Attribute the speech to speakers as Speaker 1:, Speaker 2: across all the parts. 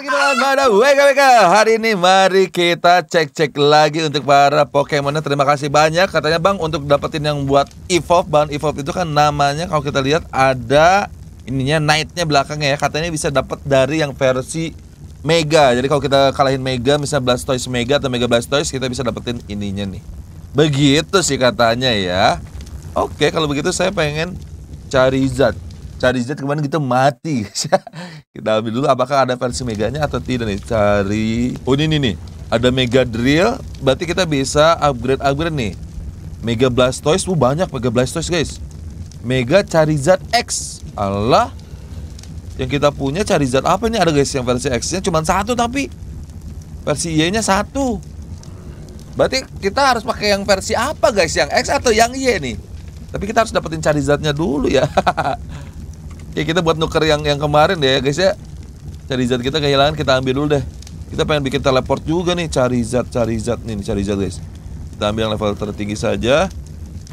Speaker 1: perkenalan pada WKWK Hari ini mari kita cek-cek lagi untuk para Pokemonnya Terima kasih banyak Katanya bang untuk dapetin yang buat Evolve bang Evolve itu kan namanya kalau kita lihat ada Ininya naiknya belakangnya ya Katanya bisa dapat dari yang versi Mega Jadi kalau kita kalahin Mega Misalnya Blastoise Mega atau Mega Blastoise Kita bisa dapetin ininya nih Begitu sih katanya ya Oke kalau begitu saya pengen cari Zat cari Z kemarin kita mati kita ambil dulu apakah ada versi meganya atau tidak nih cari oh ini nih, ada mega drill berarti kita bisa upgrade upgrade nih mega Blast Toys uh, banyak mega Toys guys mega cari Z X Allah yang kita punya cari zat apa ini ada guys yang versi X-nya cuma satu tapi versi Y-nya satu berarti kita harus pakai yang versi apa guys yang X atau yang Y nih tapi kita harus dapetin cari zatnya dulu ya ya kita buat nuker yang yang kemarin deh ya guys ya cari zat kita kehilangan kita ambil dulu deh kita pengen bikin teleport juga nih cari zat cari zat nih cari zat guys kita ambil yang level tertinggi saja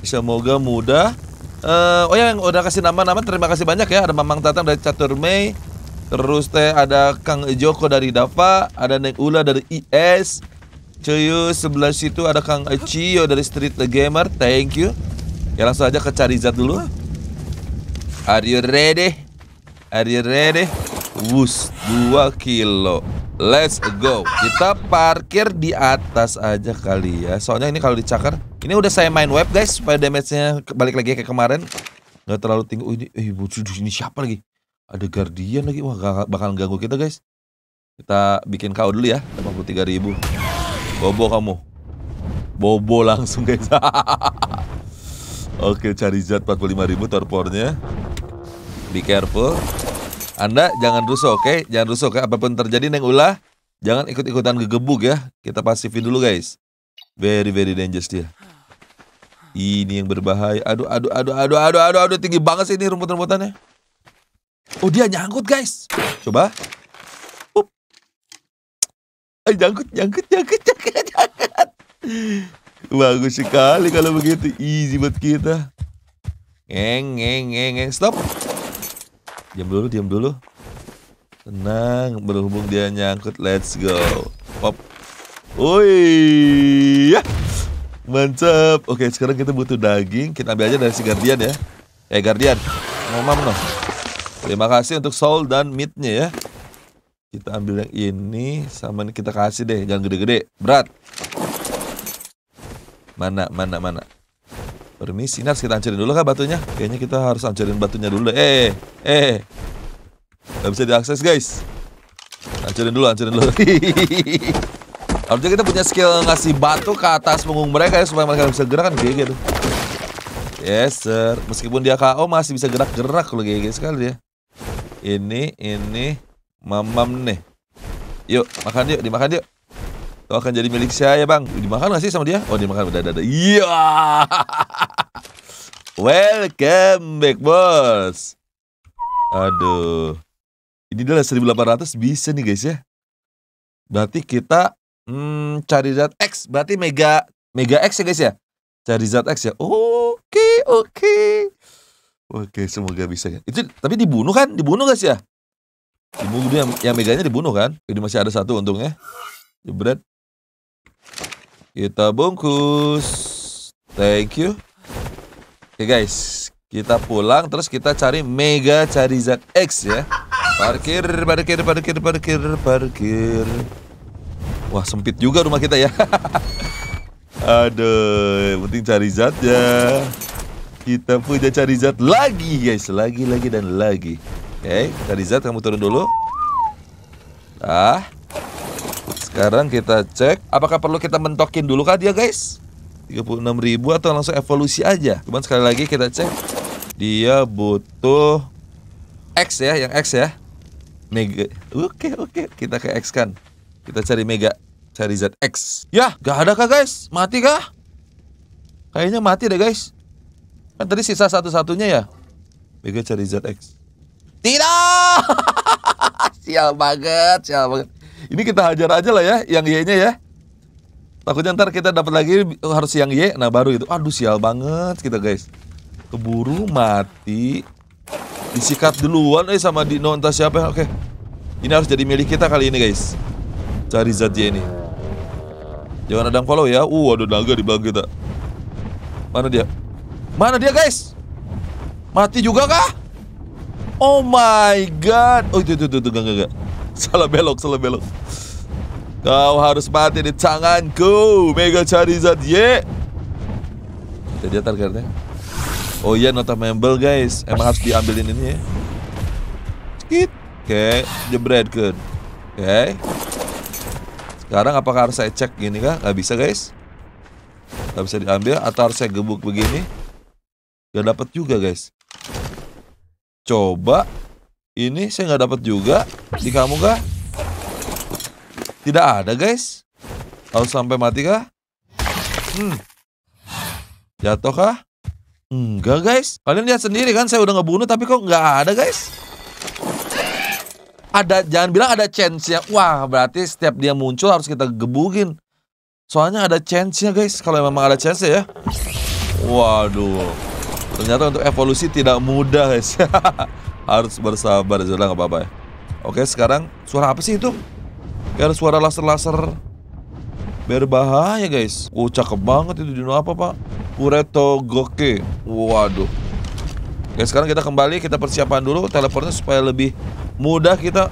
Speaker 1: semoga mudah uh, oh ya yang udah kasih nama-nama terima kasih banyak ya ada Mamang Tatang dari Catur Mei terus teh ada Kang Joko dari Dava ada neng Ula dari IS Cuyu sebelah situ ada Kang Cio dari Street Gamer thank you ya langsung aja ke cari zat dulu Are you ready? Are you ready? Wus, 2 kilo. Let's go. Kita parkir di atas aja kali ya. Soalnya ini kalau dicakar, ini udah saya main web guys supaya damage-nya balik lagi kayak kemarin. Gak terlalu tinggi. Oh, ini eh ini siapa lagi? Ada guardian lagi. Wah, gak, bakal ganggu kita guys. Kita bikin kau dulu ya. 83.000. Bobo kamu. Bobo langsung guys. Oke, cari zat 45.000 torpornya. Be careful. Anda jangan rusuh, oke? Okay? Jangan rusuh, oke? Okay? Apapun terjadi, Neng Ulah, jangan ikut-ikutan gegebuk ya. Kita pasifin dulu, guys. Very, very dangerous dia. Ini yang berbahaya. Aduh, aduh, aduh, aduh, aduh, aduh, aduh. Tinggi banget sih ini rumput-rumputannya. Oh, dia nyangkut, guys. Coba. Up. Eh, nyangkut, nyangkut, nyangkut, nyangkut, nyangkut. Bagus sekali kalau begitu. Easy buat kita. Ngeng, ngeng, ngeng, ngeng. Stop. Diam dulu, diam dulu. Tenang, berhubung dia nyangkut. Let's go. Pop. Woi. Ya. Mantap. Oke, sekarang kita butuh daging. Kita ambil aja dari si Guardian ya. Eh, Guardian. Ngomam no. Terima kasih untuk soul dan meatnya ya. Kita ambil yang ini sama ini kita kasih deh, jangan gede-gede. Berat. Mana, mana, mana. Permisi, ini kita hancurin dulu kah batunya? Kayaknya kita harus hancurin batunya dulu. Eh, eh. nggak bisa diakses, guys. Hancurin dulu, hancurin dulu. Harusnya kita punya skill ngasih batu ke atas punggung mereka ya supaya mereka bisa gerak kan GG gitu. Yes, sir. Meskipun dia KO masih bisa gerak-gerak loh GG gitu sekali ya. Ini, ini, mamam nih. Yuk, makan yuk, dimakan yuk. Lo akan jadi milik saya, Bang. Dimakan gak sih sama dia? Oh, dimakan. Udah, udah, Iya. Welcome back, bos. Aduh. Ini adalah 1800 bisa nih, guys ya. Berarti kita hmm, cari zat X. Berarti Mega Mega X ya, guys ya. Cari zat X ya. Oke, oke. Oke, semoga bisa ya. Itu tapi dibunuh kan? Dibunuh guys ya? Dibunuh yang, yang meganya dibunuh kan? Jadi masih ada satu untungnya. Jebret. Kita bungkus. Thank you. Oke okay, guys, kita pulang terus kita cari Mega Charizard X ya. Parkir, parkir, parkir, parkir, parkir. Wah, sempit juga rumah kita ya. Aduh, yang penting ya Kita punya Charizard lagi guys, lagi, lagi, dan lagi. Oke, okay, Charizard kamu turun dulu. Ah, sekarang kita cek apakah perlu kita mentokin dulu kah dia guys? 36 ribu atau langsung evolusi aja. Cuman sekali lagi kita cek dia butuh X ya, yang X ya. Mega. Oke, oke, kita ke X kan. Kita cari Mega, cari ZX. ya gak ada kah guys? Mati kah? Kayaknya mati deh guys. Kan tadi sisa satu-satunya ya. Mega cari ZX. Tidak! sial banget, sial banget. Ini kita hajar aja lah ya yang Y-nya ya. Takutnya ntar kita dapat lagi harus yang Y. Nah baru itu. Aduh sial banget kita guys. Keburu mati. Disikat duluan eh sama Dino entah siapa. Oke. Ini harus jadi milik kita kali ini guys. Cari zat Y ini. Jangan ada yang follow ya. Uh ada naga di belakang kita. Mana dia? Mana dia guys? Mati juga kah? Oh my god. Oh itu itu itu, itu Gak, gak, gak. Salah belok, salah belok. Kau harus mati di tanganku, Mega Charizard Y. Kita dia targetnya. Oh iya, member guys. Emang harus diambilin ini ya. Skit. Oke, okay. jebret Oke. Okay. Sekarang apakah harus saya cek gini kah? Gak bisa guys. Gak bisa diambil atau harus saya gebuk begini? Gak dapat juga guys. Coba ini saya nggak dapat juga. Di kamu kah? Tidak ada, guys. Harus sampai mati kah? Hmm. Jatuh kah? Enggak, guys. Kalian lihat sendiri kan saya udah ngebunuh tapi kok nggak ada, guys. Ada jangan bilang ada chance-nya. Wah, berarti setiap dia muncul harus kita gebugin. Soalnya ada chance-nya, guys. Kalau memang ada chance ya. Waduh. Ternyata untuk evolusi tidak mudah, guys. harus bersabar Zelda nggak apa-apa ya Oke sekarang suara apa sih itu? Kayak suara laser-laser Berbahaya guys Oh cakep banget itu dino apa pak? Kureto Goke Waduh Oke sekarang kita kembali kita persiapan dulu teleportnya supaya lebih mudah kita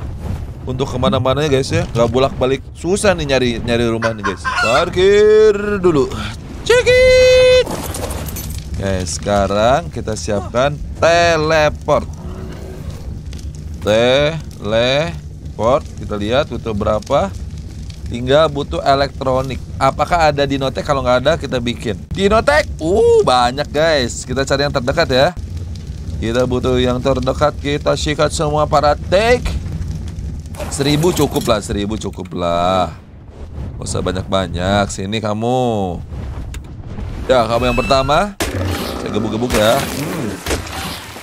Speaker 1: untuk kemana mana ya guys ya Gak bolak-balik susah nih nyari nyari rumah nih guys Parkir dulu Cekit Oke sekarang kita siapkan teleport teleport kita lihat butuh berapa tinggal butuh elektronik apakah ada di Notek kalau nggak ada kita bikin di Notek uh banyak guys kita cari yang terdekat ya kita butuh yang terdekat kita sikat semua para take seribu cukup lah seribu cukup lah Gak usah banyak-banyak sini kamu ya kamu yang pertama saya gebuk-gebuk ya hmm.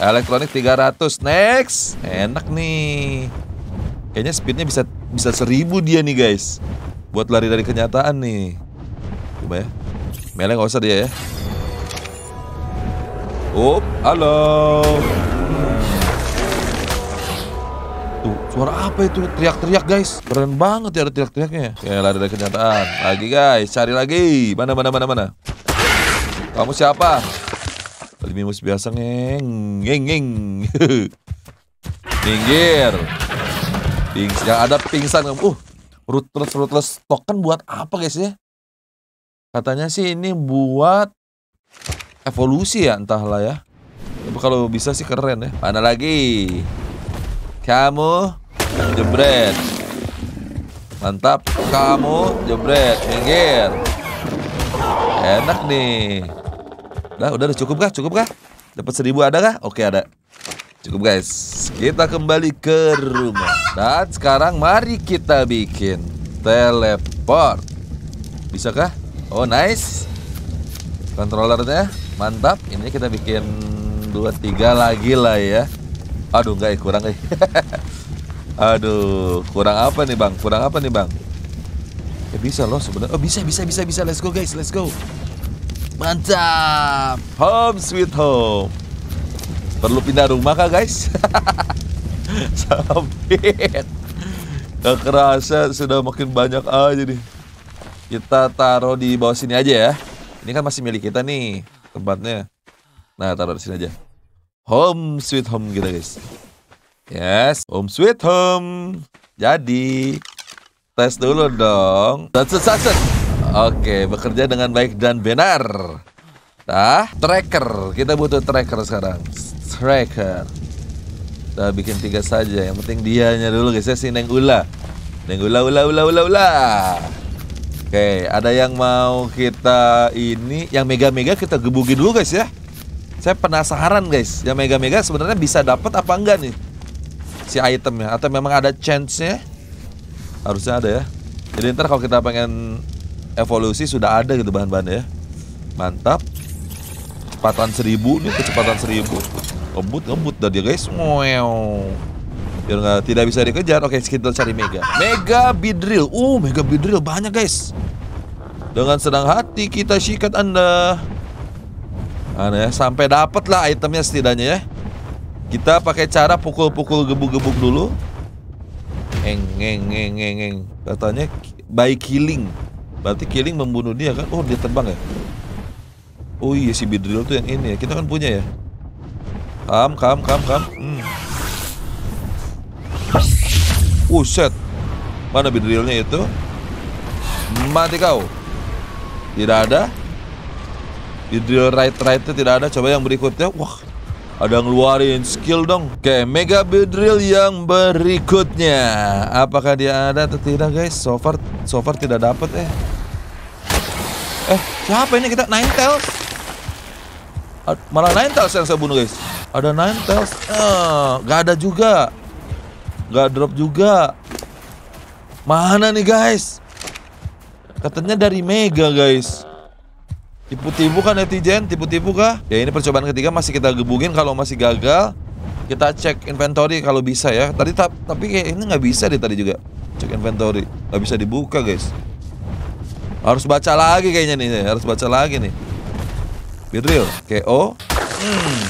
Speaker 1: Elektronik 300. Next. Enak nih. Kayaknya speednya bisa bisa seribu dia nih guys. Buat lari dari kenyataan nih. Coba ya. Melee enggak usah dia ya. Up, halo. Tuh, suara apa itu? Teriak-teriak guys. Keren banget ya ada teriak-teriaknya. Ya lari dari kenyataan. Lagi guys, cari lagi. Mana, mana, mana, mana. Kamu siapa? masih biasa ngeng, ngeng, ngeng. Minggir. Pings, yang ada pingsan Uh, rootless rootless token buat apa guys ya? Katanya sih ini buat evolusi ya entahlah ya. Tapi kalau bisa sih keren ya. Mana lagi? Kamu jebret. Mantap. Kamu jebret. Minggir. Enak nih udah, udah cukup kah? Cukup kah? Dapat seribu ada kah? Oke, ada. Cukup guys, kita kembali ke rumah. Dan sekarang mari kita bikin teleport. bisa kah Oh nice. kontrolernya mantap. Ini kita bikin dua tiga lagi lah ya. Aduh nggak eh, kurang nih. Eh. Aduh kurang apa nih bang? Kurang apa nih bang? Ya bisa loh sebenarnya. Oh bisa bisa bisa bisa. Let's go guys, let's go. Mantap. Home sweet home. Perlu pindah rumah kah guys? Sabit. Gak kerasa sudah makin banyak aja nih. Kita taruh di bawah sini aja ya. Ini kan masih milik kita nih tempatnya. Nah, taruh di sini aja. Home sweet home kita guys. Yes, home sweet home. Jadi, tes dulu dong. Set set Oke, bekerja dengan baik dan benar. Nah, tracker. Kita butuh tracker sekarang. Tracker. Kita bikin tiga saja. Yang penting dianya dulu guys ya, si Neng Ula. Neng Ula, Ula, Ula, Ula, Ula. Oke, ada yang mau kita ini, yang mega-mega kita gebugin dulu guys ya. Saya penasaran guys, yang mega-mega sebenarnya bisa dapat apa enggak nih? Si itemnya, atau memang ada chance-nya? Harusnya ada ya. Jadi ntar kalau kita pengen evolusi sudah ada gitu bahan-bahannya ya. Mantap. Kecepatan 1000 nih, kecepatan 1000. Ngebut, ngebut dah dia guys. Mau? Biar nggak tidak bisa dikejar. Oke, kita cari Mega. Mega Bidril. Uh, Mega Bidril banyak guys. Dengan senang hati kita sikat Anda. Aneh, ya. sampai dapat lah itemnya setidaknya ya. Kita pakai cara pukul-pukul gebuk-gebuk dulu. Eng, eng, eng, eng, eng. Katanya by killing Berarti killing membunuh dia kan? Oh dia terbang ya? Oh iya si Bidril tuh yang ini ya. Kita kan punya ya. Kam, kam, kam, kam. Hmm. Uh, set, Mana Bidrilnya itu? Mati kau. Tidak ada. Bidril right right tidak ada. Coba yang berikutnya. Wah, ada ngeluarin skill dong. Oke, Mega Bedrill yang berikutnya. Apakah dia ada atau tidak, guys? So far, so far tidak dapat eh. Eh, siapa ini kita? Nine Malah Nine yang saya bunuh, guys. Ada Nine Tails. Eh, gak ada juga. Gak drop juga. Mana nih, guys? Katanya dari Mega, guys. Tipu-tipu kan netizen, tipu-tipu kah? Ya ini percobaan ketiga masih kita gebungin kalau masih gagal kita cek inventory kalau bisa ya. Tadi ta tapi kayak ini nggak bisa deh tadi juga. Cek inventory nggak bisa dibuka guys. Harus baca lagi kayaknya nih, harus baca lagi nih. Betril, KO. Hmm.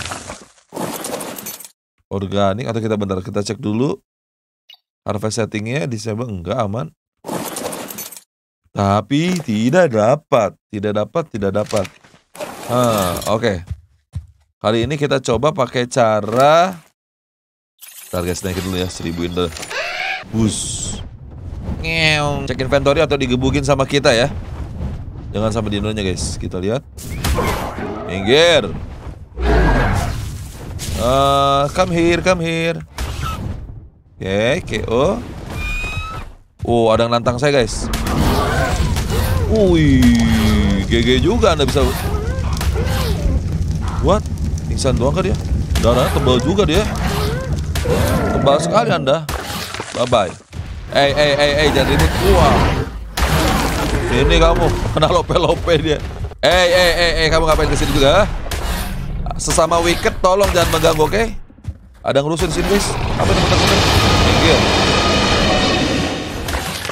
Speaker 1: Organik atau kita bentar kita cek dulu. Harvest settingnya disable enggak aman. Tapi tidak dapat, tidak dapat, tidak dapat. Ah, oke. Okay. Kali ini kita coba pakai cara target naikin dulu ya, seribu indah. Bus. Ngeong. Cek inventory atau digebukin sama kita ya. Jangan sampai dinonya guys. Kita lihat. Minggir. Uh, come here, come here. Oke, okay, KO. Oh, ada yang nantang saya guys. Wih, GG juga Anda bisa. What? Insan doang kah dia? Darahnya tebal juga dia. Tebal sekali Anda. Bye-bye. Eh, eh, eh, eh, jadi ini kuah. Ini kamu, kena lope-lope dia. Eh, eh, eh, eh, kamu ngapain kesini juga? Sesama wicked, tolong jangan mengganggu, oke? Okay? Ada ngurusin sini, guys. Apa yang teman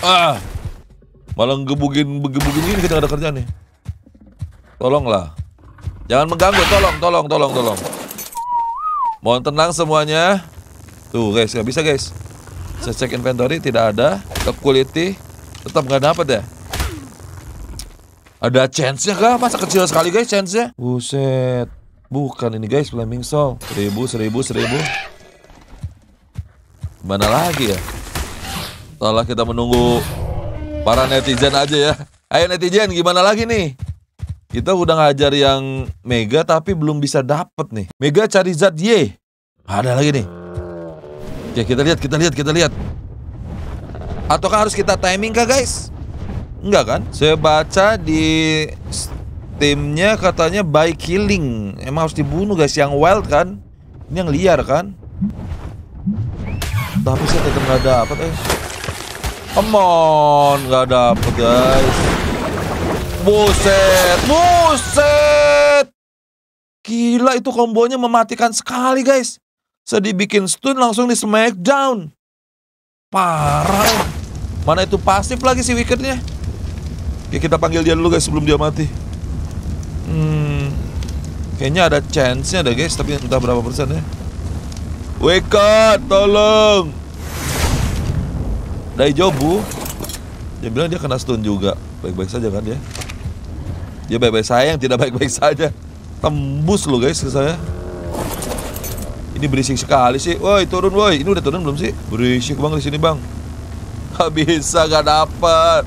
Speaker 1: Ah, Malah gebugin gebugin gini kita gak ada kerjaan nih. Tolonglah. Jangan mengganggu, tolong, tolong, tolong, tolong. Mohon tenang semuanya. Tuh guys, nggak bisa guys. Saya cek inventory tidak ada. Ke quality tetap nggak dapat ya. Ada chance-nya kah? Masa kecil sekali guys chance-nya? Buset. Bukan ini guys, flaming soul. Seribu, seribu, seribu. Mana lagi ya? Setelah kita menunggu Para netizen aja ya. Ayo netizen, gimana lagi nih? Kita udah ngajar yang Mega tapi belum bisa dapet nih. Mega cari zat Y. Ada lagi nih. Oke, kita lihat, kita lihat, kita lihat. Ataukah harus kita timing kah guys? Enggak kan? Saya baca di timnya katanya by killing. Emang harus dibunuh guys yang wild kan? Ini yang liar kan? Tapi saya tetap nggak dapet eh. Come on, nggak dapet guys. Buset, buset. Gila itu kombonya mematikan sekali guys. Sedih bikin stun langsung di smackdown. Parah. Eh. Mana itu pasif lagi si wickednya. Ya kita panggil dia dulu guys sebelum dia mati. Hmm, kayaknya ada chance-nya ada guys tapi entah berapa persen ya. Wicked, tolong dari Jobu dia bilang dia kena stun juga baik-baik saja kan dia dia baik-baik saya yang tidak baik-baik saja tembus lo guys ke saya ini berisik sekali sih woi turun woi ini udah turun belum sih berisik bang di sini bang gak bisa gak dapat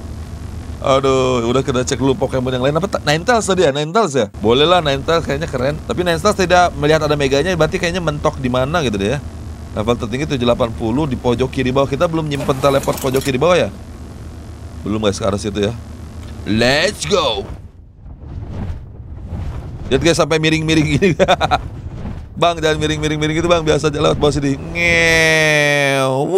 Speaker 1: Aduh, udah kita cek dulu Pokemon yang lain apa? Ninetales tadi ya, Ninetales ya. Boleh lah Ninetales kayaknya keren. Tapi Ninetales tidak melihat ada meganya, berarti kayaknya mentok di mana gitu deh ya. Level tertinggi 780 di pojok kiri bawah. Kita belum nyimpen teleport pojok kiri bawah ya? Belum guys ke arah situ ya. Let's go. Lihat guys sampai miring-miring gini. bang jangan miring-miring-miring itu bang biasa aja lewat bawah sini. Ngeo.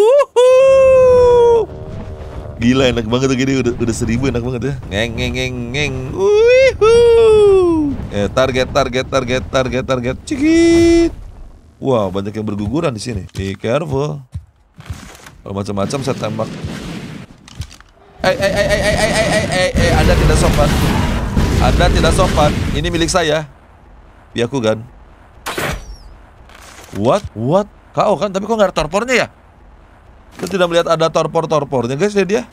Speaker 1: Gila enak banget tuh gini udah, udah seribu enak banget ya. Ngeng ngeng ngeng ngeng. Eh, target target target target target. Cikit. Wow, banyak yang berguguran di sini. Be careful. Kalau macam-macam saya tembak. Eh, eh, eh, eh, eh, eh, eh, eh, eh, Anda tidak sopan. Anda tidak sopan. Ini milik saya. Biar aku kan. What? What? Kau kan? Tapi kok nggak ada torpornya ya? Kau tidak melihat ada torpor-torpornya guys dia.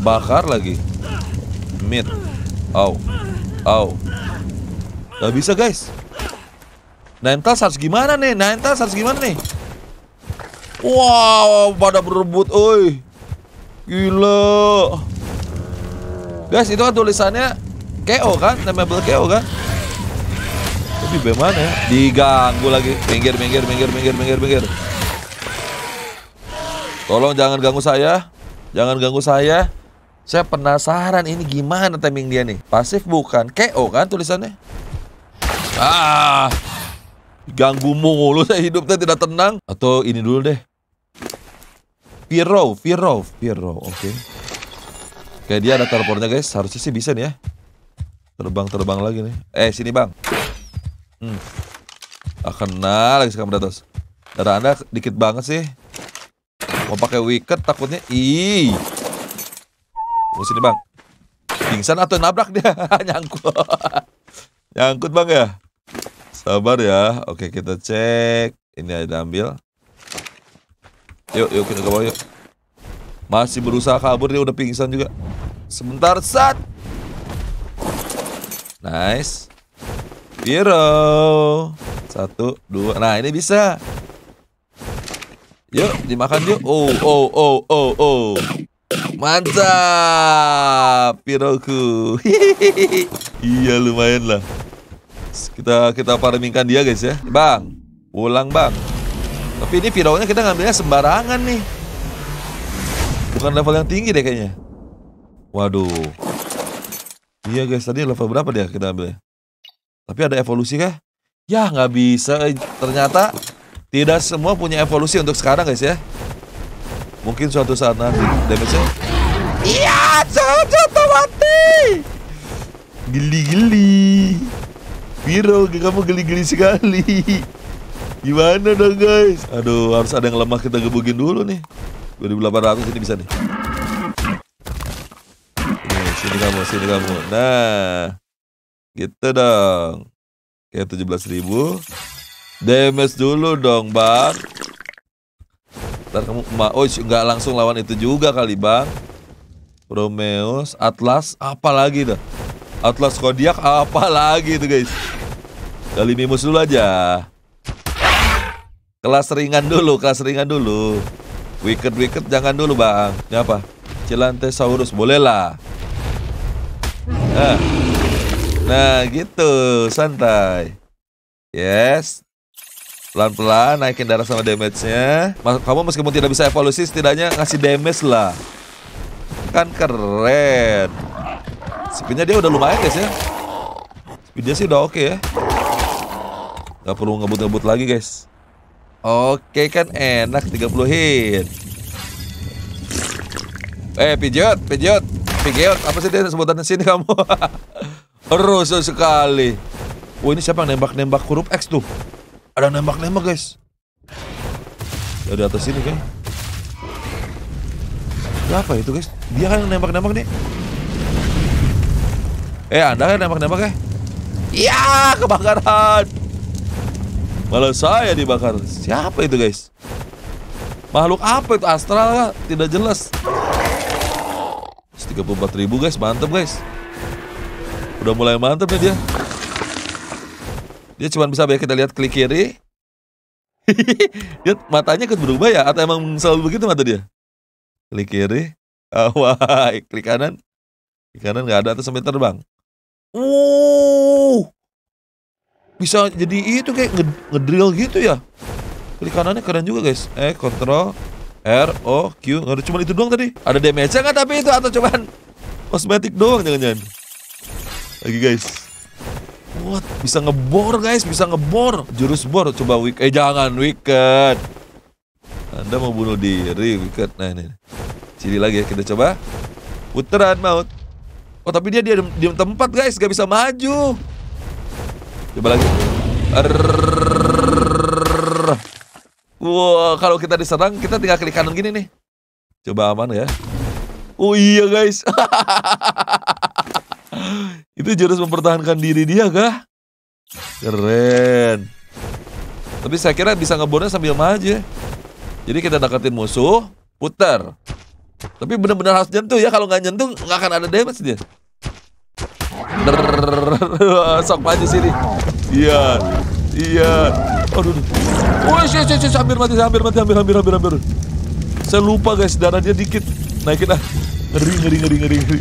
Speaker 1: Bakar lagi. Mid. Au. Au. Gak bisa guys. Ninetales harus gimana nih? Ninetales harus gimana nih? Wow, pada berebut, oi. Gila. Guys, itu kan tulisannya KO kan? Namable KO kan? Tapi bagaimana ya? Diganggu lagi. Minggir, minggir, minggir, minggir, minggir, minggir. Tolong jangan ganggu saya. Jangan ganggu saya. Saya penasaran ini gimana timing dia nih. Pasif bukan, KO kan tulisannya? Ah. Ganggu mulu saya hidupnya tidak tenang. Atau ini dulu deh. Viro, Viro, Viro. Oke. Okay. Kayak dia ada teleportnya guys. Harusnya sih bisa nih ya. Terbang-terbang lagi nih. Eh, sini bang. Hmm. Ah, kenal lagi sekarang atas. Darah anda dikit banget sih. Mau pakai wicket takutnya. Ih. Oh, sini bang. Pingsan atau nabrak dia. Nyangkut. Nyangkut bang ya. Sabar ya. Oke, kita cek. Ini ada ambil. Yuk, yuk kita ke bawah yuk. Masih berusaha kabur dia udah pingsan juga. Sebentar, sat. Nice. Hero. Satu, dua. Nah, ini bisa. Yuk, dimakan yuk. Oh, oh, oh, oh, oh. Mantap, piroku. iya, lumayan lah. Kita kita farmingkan dia guys ya. Bang, ulang bang. Tapi ini viralnya kita ngambilnya sembarangan nih. Bukan level yang tinggi deh kayaknya. Waduh. Iya guys, tadi level berapa dia kita ambil? Ya? Tapi ada evolusi kah? Ya nggak bisa. Eh. Ternyata tidak semua punya evolusi untuk sekarang guys ya. Mungkin suatu saat nanti damage-nya. Iya, jatuh mati. Gili-gili. Viral, kamu geli-geli sekali. Gimana dong guys? Aduh, harus ada yang lemah kita gebukin dulu nih. 2800 ini bisa nih. Ini sini kamu, sini kamu. Nah, gitu dong. Ya, 17.000. Damage dulu dong, Bang. Ntar kamu, oh nggak langsung lawan itu juga kali, Bang. Romeo, Atlas, apalagi dah. Atlas Kodiak lagi itu guys. Ke musuh dulu aja. Kelas ringan dulu, kelas ringan dulu. Wicked-wicked jangan dulu, Bang. Ini apa? boleh lah. Nah. nah, gitu. Santai. Yes. Pelan-pelan naikin darah sama damage-nya. Kamu meskipun tidak bisa evolusi, setidaknya ngasih damage lah. Kan keren. Sepinya dia udah lumayan guys ya. Speednya sih udah oke okay, ya. Gak perlu ngebut-ngebut lagi guys Oke kan enak 30 hit Eh pijot, pijot Pijot, apa sih dia sebutan sini kamu? Rusuh sekali Wah ini siapa nembak-nembak huruf X tuh? Ada nembak-nembak guys Dari atas sini kan Siapa itu guys? Dia kan nembak-nembak nih Eh anda kan nembak-nembak eh? ya? Iya kebakaran Malah saya dibakar. Siapa itu guys? Makhluk apa itu? Astral kah? Tidak jelas. 34 ribu guys. Mantep guys. Udah mulai mantep nih dia. Dia cuma bisa ya kita lihat klik kiri. dia matanya ikut berubah ya? Atau emang selalu begitu mata dia? Klik kiri. Oh, wah, klik kanan. Klik kanan nggak ada. atau sampai terbang. Uh, bisa jadi itu kayak ngedrill gitu ya klik kanannya keren juga guys eh kontrol R O Q nggak ada cuma itu doang tadi ada damage nggak tapi itu atau cuman kosmetik doang jangan-jangan lagi guys What? Bisa ngebor guys, bisa ngebor Jurus bor, coba wicked Eh jangan, wicked Anda mau bunuh diri, wicked Nah ini Cili lagi ya, kita coba Puteran maut Oh tapi dia diam, diam tempat guys, gak bisa maju Coba lagi. Wow, kalau kita diserang, kita tinggal klik kanan gini nih. Coba aman ya. Oh iya guys. Itu jurus mempertahankan diri dia kah? Keren. Tapi saya kira bisa ngebornya sambil maju. Jadi kita deketin musuh, putar. Tapi benar-benar harus nyentuh ya. Kalau nggak nyentuh, nggak akan ada damage dia. Sok maju sini. Iya. Iya. Aduh. Wih, sih, sih, sih, hampir mati, hampir mati, hampir, hampir, hampir, hampir. Saya lupa guys, darah dia dikit. Naikin ah. Ngeri, ngeri, ngeri, ngeri, ngeri.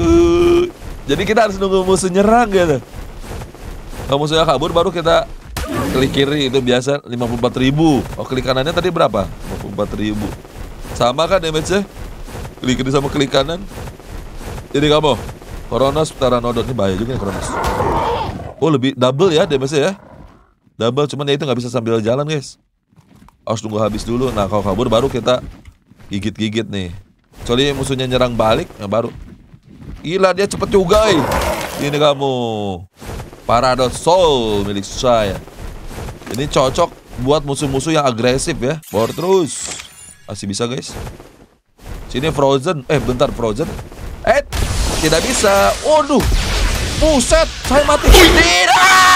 Speaker 1: Uh, jadi kita harus nunggu musuh nyerang gitu. Kalau musuhnya kabur baru kita klik kiri itu biasa 54.000. ribu. Oh klik kanannya tadi berapa? 54.000. ribu. Sama kan damage-nya? Klik kiri sama klik kanan. Jadi kamu, Kronos Pteranodon ini bahaya juga nih Kronos. Oh lebih double ya damage ya. Double cuman ya itu nggak bisa sambil jalan guys. Harus tunggu habis dulu. Nah kalau kabur baru kita gigit-gigit nih. Kecuali musuhnya nyerang balik, yang baru. Gila dia cepet juga, eh. Ini kamu. Paradox Soul milik saya. Ini cocok buat musuh-musuh yang agresif ya. Bor terus. Masih bisa, guys. Sini Frozen. Eh, bentar Frozen. Eh, tidak bisa. Waduh. Buset, saya mati. Tidak.